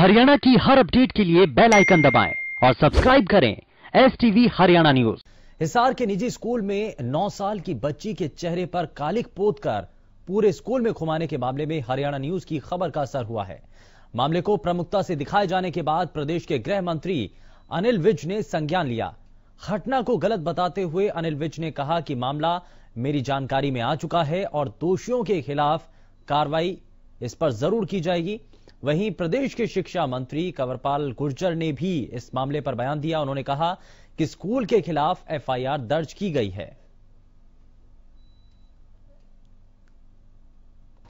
हरियाणा की हर अपडेट के लिए बेल आइकन दबाएं और सब्सक्राइब करें S TV Haryana news Hisar के निजी स्कूल में 9 साल की बच्ची के चेहरे पर कालिक पोत कर पूरे स्कूल में घुमाने के मामले में हरियाणा न्यूज की खबर का असर हुआ है मामले को प्रमुखता से दिखाए जाने के बाद प्रदेश के गृह मंत्री अनिल विज ने संज्ञान लिया घटना को गलत बताते हुए अनिल विज ने कहा कि मामला मेरी जानकारी में आ चुका है और दोषियों के खिलाफ कार्रवाई इस पर जरूर की जाएगी वहीं प्रदेश के शिक्षा मंत्री कंवरपाल गुर्जर ने भी इस मामले पर बयान दिया उन्होंने कहा कि स्कूल के खिलाफ एफआईआर दर्ज की गई है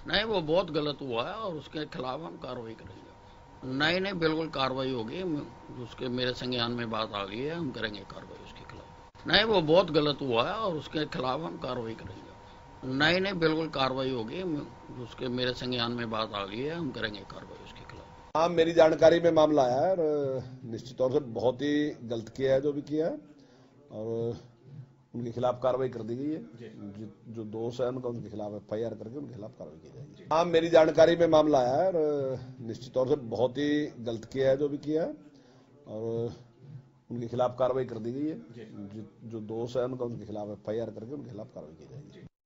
नहीं वो बहुत गलत हुआ है और उसके खिलाफ हम कार्रवाई करेंगे नहीं नहीं बिल्कुल कार्रवाई होगी उसके मेरे संज्ञान में बात आ गई है हम करेंगे कार्रवाई उसके खिलाफ नहीं वो बहुत गलत हुआ है और उसके खिलाफ हम कार्रवाई करेंगे नहीं नहीं बिल्कुल कार्रवाई होगी उसके मेरे संज्ञान में बात आ गई है हम करेंगे कार्रवाई उसके खिलाफ हाँ मेरी जानकारी में मामला आया है और निश्चित तौर से बहुत ही गलत किया है जो भी किया है और उनके खिलाफ कार्रवाई कर दी गई है जो दोष है उनका उनके खिलाफ एफ आई करके उनके खिलाफ कार्रवाई की जाएगी हाँ मेरी जानकारी में मामला आया है और निश्चित तौर से बहुत ही गलत किया है जो भी किया है और उनके खिलाफ कार्रवाई कर दी गई है जो दोष है उनका उनके खिलाफ एफ आई आर करके उनके खिलाफ कार्रवाई की जाएगी